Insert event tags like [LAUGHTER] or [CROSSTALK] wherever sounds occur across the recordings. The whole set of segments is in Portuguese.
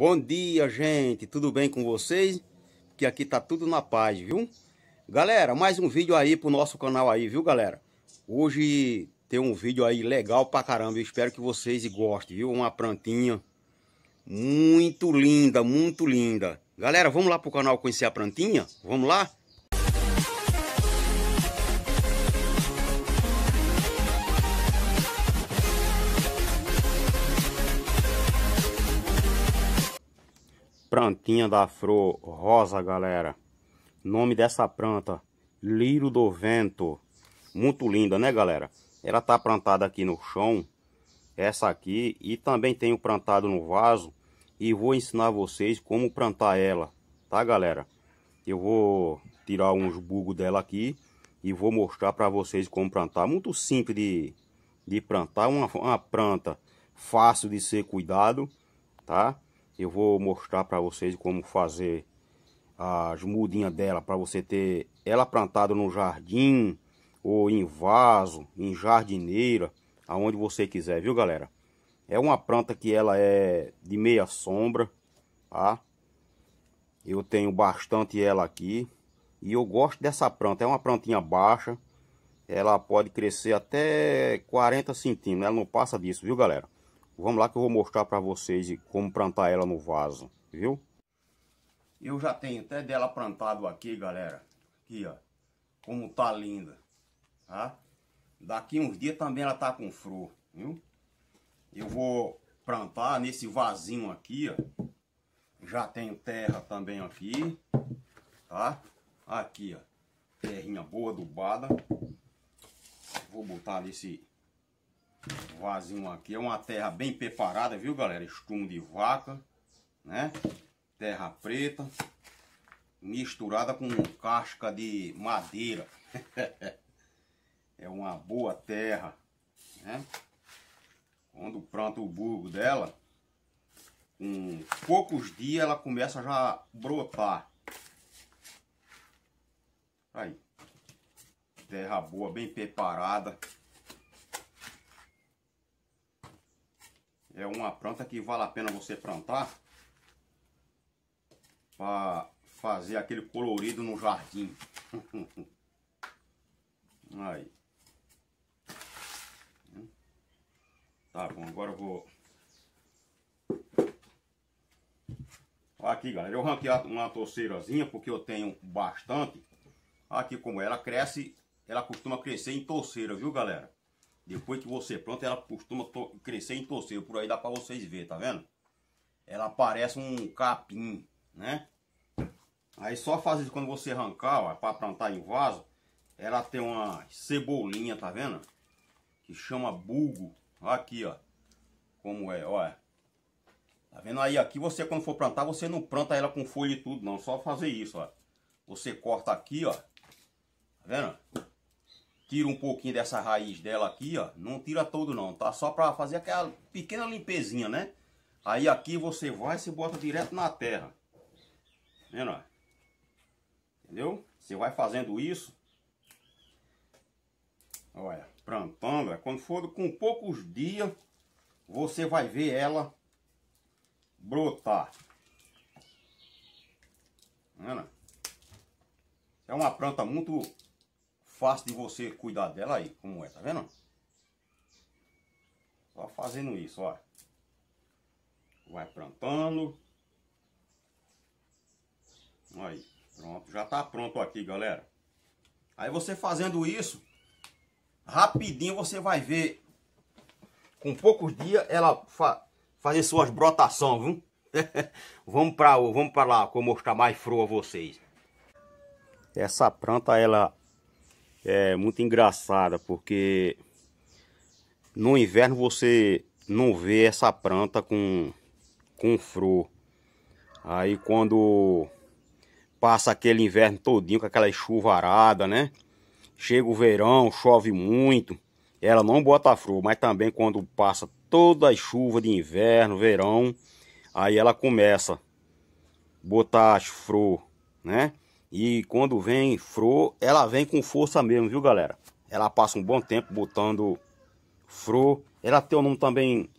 Bom dia, gente. Tudo bem com vocês? Que aqui tá tudo na paz, viu? Galera, mais um vídeo aí pro nosso canal aí, viu, galera? Hoje tem um vídeo aí legal pra caramba. Eu espero que vocês gostem, viu? Uma plantinha muito linda, muito linda. Galera, vamos lá pro canal conhecer a plantinha? Vamos lá? plantinha da flor rosa, galera. Nome dessa planta, Liro do Vento. Muito linda, né, galera? Ela tá plantada aqui no chão, essa aqui, e também tenho plantado no vaso. E vou ensinar vocês como plantar ela, tá, galera? Eu vou tirar uns bugos dela aqui e vou mostrar para vocês como plantar. Muito simples de, de plantar, uma, uma planta fácil de ser cuidado, Tá? Eu vou mostrar para vocês como fazer as mudinhas dela para você ter ela plantada no jardim ou em vaso, em jardineira, aonde você quiser, viu galera? É uma planta que ela é de meia sombra, tá? Eu tenho bastante ela aqui e eu gosto dessa planta, é uma plantinha baixa, ela pode crescer até 40 centímetros, ela não passa disso, viu galera? Vamos lá que eu vou mostrar para vocês como plantar ela no vaso, viu? Eu já tenho até dela plantado aqui, galera. Aqui, ó. Como tá linda, tá? Daqui uns dias também ela tá com flor, viu? Eu vou plantar nesse vasinho aqui, ó. Já tenho terra também aqui, tá? Aqui, ó. Terrinha boa, adubada. Vou botar nesse vazio aqui. É uma terra bem preparada, viu, galera? Estumo de vaca, né? Terra preta. Misturada com casca de madeira. [LAUGHS] é uma boa terra, né? Quando planta o burgo dela, com poucos dias ela começa já a brotar. Aí. Terra boa, bem preparada. É uma planta que vale a pena você plantar para fazer aquele colorido no jardim. [LAUGHS] Aí. Tá bom, agora eu vou... Aqui, galera, eu ranquei uma torceirazinha porque eu tenho bastante. Aqui como ela cresce, ela costuma crescer em torceira, viu, galera? Depois que você planta, ela costuma crescer em torcer. Por aí dá pra vocês verem, tá vendo? Ela parece um capim, né? Aí só faz isso quando você arrancar, ó, pra plantar em vaso. Ela tem uma cebolinha, tá vendo? Que chama bulgo. Aqui, ó. Como é, ó é. Tá vendo aí? Aqui você, quando for plantar, você não planta ela com folha e tudo, não. Só fazer isso, ó. Você corta aqui, ó. Tá vendo? tira um pouquinho dessa raiz dela aqui, ó. Não tira todo não, tá? Só pra fazer aquela pequena limpezinha, né? Aí aqui você vai e se bota direto na terra. Vendo, ó? Entendeu? Você vai fazendo isso. Olha, plantando, é. quando for com poucos dias, você vai ver ela brotar. Vendo? É uma planta muito fácil de você cuidar dela aí, como é, tá vendo? Só fazendo isso, ó. Vai plantando. Aí, pronto. Já tá pronto aqui, galera. Aí você fazendo isso, rapidinho você vai ver. Com poucos dias ela fa fazer suas brotações, viu? [LAUGHS] vamos para vamos pra lá, vou mostrar mais frio a vocês. Essa planta, ela é muito engraçada, porque no inverno você não vê essa planta com, com flor. Aí quando passa aquele inverno todinho com aquela chuvarada, né? Chega o verão, chove muito, ela não bota flor, mas também quando passa toda a chuva de inverno, verão, aí ela começa a botar as flor, né? E quando vem fro, ela vem com força mesmo, viu galera? Ela passa um bom tempo botando fro. Ela tem o nome também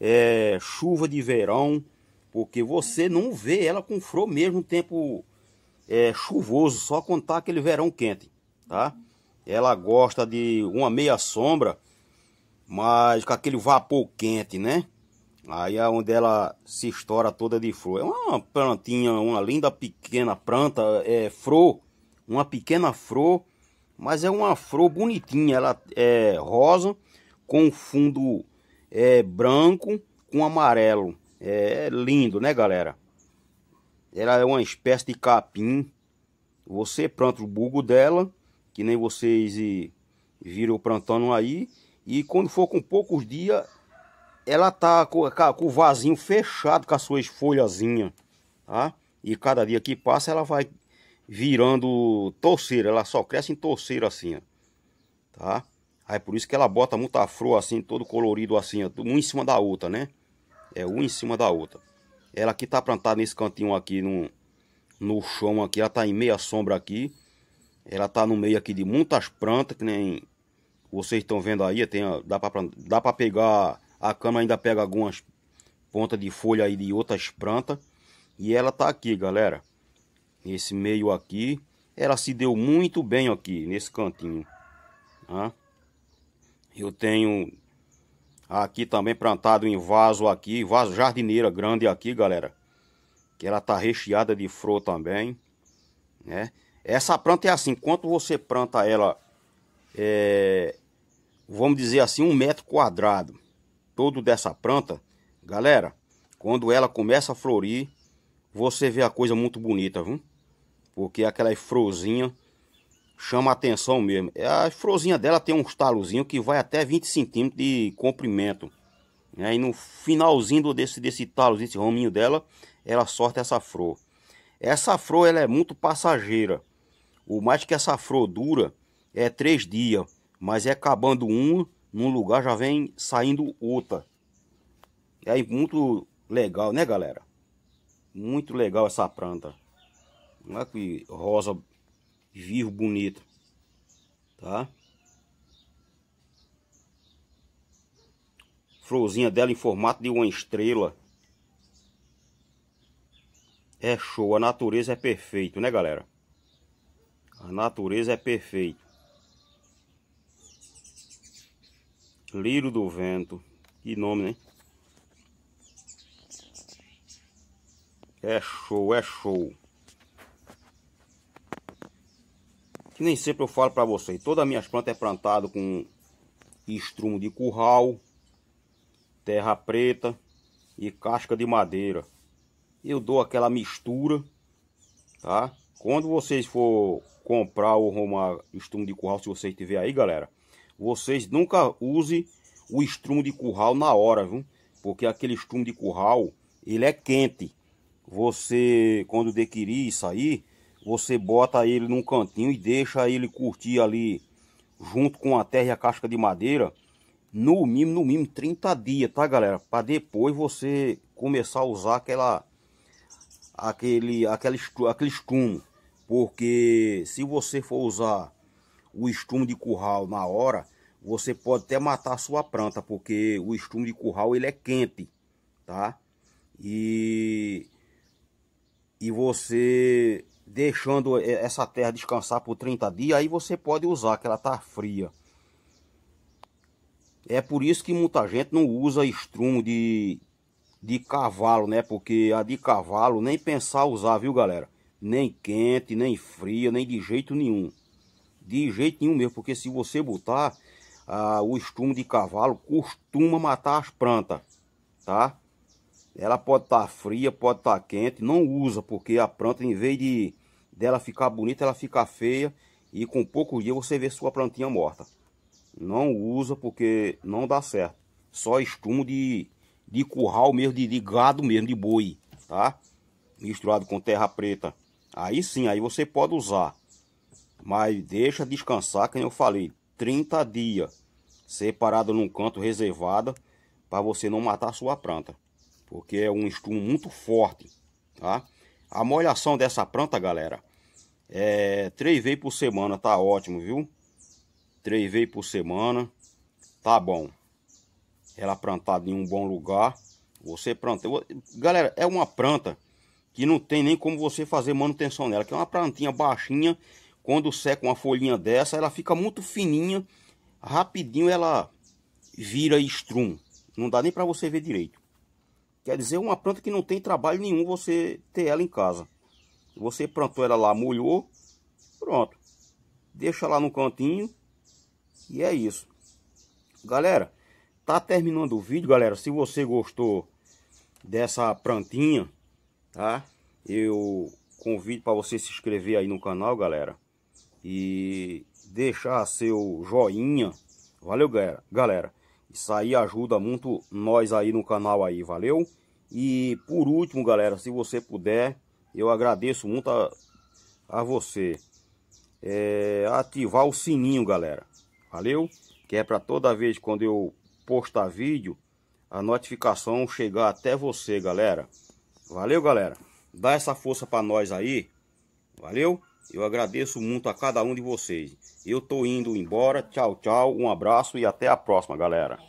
é, chuva de verão, porque você não vê ela com fro mesmo tempo é, chuvoso, só quando tá aquele verão quente, tá? Ela gosta de uma meia sombra, mas com aquele vapor quente, né? Aí é onde ela se estoura toda de flor. É uma plantinha, uma linda pequena planta, é flor, uma pequena flor, mas é uma flor bonitinha. Ela é rosa com fundo é, branco com amarelo. É, lindo, né, galera? Ela é uma espécie de capim. Você planta o bulbo dela, que nem vocês viram plantando aí, e quando for com poucos dias, ela tá com, com o vasinho fechado com as suas folhazinhas, tá? E cada dia que passa ela vai virando torceira, ela só cresce em torceira assim, ó, tá? Aí por isso que ela bota muita flor assim, todo colorido assim, ó, um em cima da outra, né? É, um em cima da outra. Ela aqui tá plantada nesse cantinho aqui, no, no chão aqui, ela tá em meia sombra aqui. Ela tá no meio aqui de muitas plantas, que nem vocês estão vendo aí, tem, ó, dá para dá pra pegar a cana ainda pega algumas pontas de folha aí de outras plantas. E ela tá aqui, galera. Nesse meio aqui. Ela se deu muito bem aqui, nesse cantinho. Tá? Eu tenho aqui também plantado em vaso aqui. Vaso jardineira grande aqui, galera. Que ela tá recheada de flor também. Né? Essa planta é assim, quando você planta ela, é, vamos dizer assim, um metro quadrado todo dessa planta, galera, quando ela começa a florir, você vê a coisa muito bonita, viu? Porque aquela frozinha chama atenção mesmo. É, a florzinha dela tem um talozinho que vai até 20 centímetros de comprimento. Né? E aí no finalzinho desse, desse talo desse rominho dela, ela sorte essa flor. Essa flor ela é muito passageira. O mais que essa flor dura é três dias, mas é acabando uma, num lugar já vem saindo outra. É muito legal, né, galera? Muito legal essa planta. Olha que rosa vivo, bonito. Tá? Florzinha dela em formato de uma estrela. É show, a natureza é perfeito, né, galera? A natureza é perfeito. Liro do Vento. Que nome, né? É show, é show. Que nem sempre eu falo para vocês. Todas as minhas plantas é plantado com estrumo de curral, terra preta e casca de madeira. Eu dou aquela mistura, tá? Quando vocês for comprar o arrumar estrumo de curral, se vocês tiver aí, galera, vocês nunca usem o estrumo de curral na hora, viu? Porque aquele estrumo de curral, ele é quente. Você, quando adquirir isso aí, você bota ele num cantinho e deixa ele curtir ali, junto com a terra e a casca de madeira, no mínimo, no mínimo 30 dias, tá galera? Para depois você começar a usar aquela, aquele, aquela, aquele estrumo. Porque se você for usar o estrume de curral na hora, você pode até matar a sua planta, porque o estrume de curral ele é quente, tá? E, e você deixando essa terra descansar por 30 dias, aí você pode usar, que ela tá fria. É por isso que muita gente não usa estrumo de, de cavalo, né? Porque a de cavalo nem pensar usar, viu galera? Nem quente, nem fria, nem de jeito nenhum de jeito nenhum mesmo, porque se você botar ah, o estumo de cavalo, costuma matar as plantas, tá? Ela pode estar tá fria, pode estar tá quente, não usa, porque a planta, em vez de dela ficar bonita, ela fica feia e com poucos dias você vê sua plantinha morta. Não usa porque não dá certo. Só estumo de, de curral mesmo, de, de gado mesmo, de boi, tá? Misturado com terra preta. Aí sim, aí você pode usar. Mas deixa descansar, como eu falei, 30 dias separado num canto reservado para você não matar a sua planta, porque é um estumo muito forte, tá? A molhação dessa planta, galera, é três vezes por semana, tá ótimo, viu? Três vezes por semana, tá bom. Ela é plantada em um bom lugar, você planta. Galera, é uma planta que não tem nem como você fazer manutenção nela, que é uma plantinha baixinha quando seca uma folhinha dessa, ela fica muito fininha, rapidinho ela vira estrum. Não dá nem para você ver direito. Quer dizer, uma planta que não tem trabalho nenhum você ter ela em casa. Você plantou ela lá, molhou, pronto. Deixa lá no cantinho e é isso. Galera, tá terminando o vídeo, galera. Se você gostou dessa plantinha, tá? Eu convido para você se inscrever aí no canal, galera e deixar seu joinha. Valeu, galera. Isso aí ajuda muito nós aí no canal aí, valeu? E por último, galera, se você puder, eu agradeço muito a, a você. É, ativar o sininho, galera. Valeu? Que é para toda vez quando eu postar vídeo, a notificação chegar até você, galera. Valeu, galera. Dá essa força para nós aí. Valeu? Eu agradeço muito a cada um de vocês. Eu tô indo embora. Tchau, tchau. Um abraço e até a próxima, galera.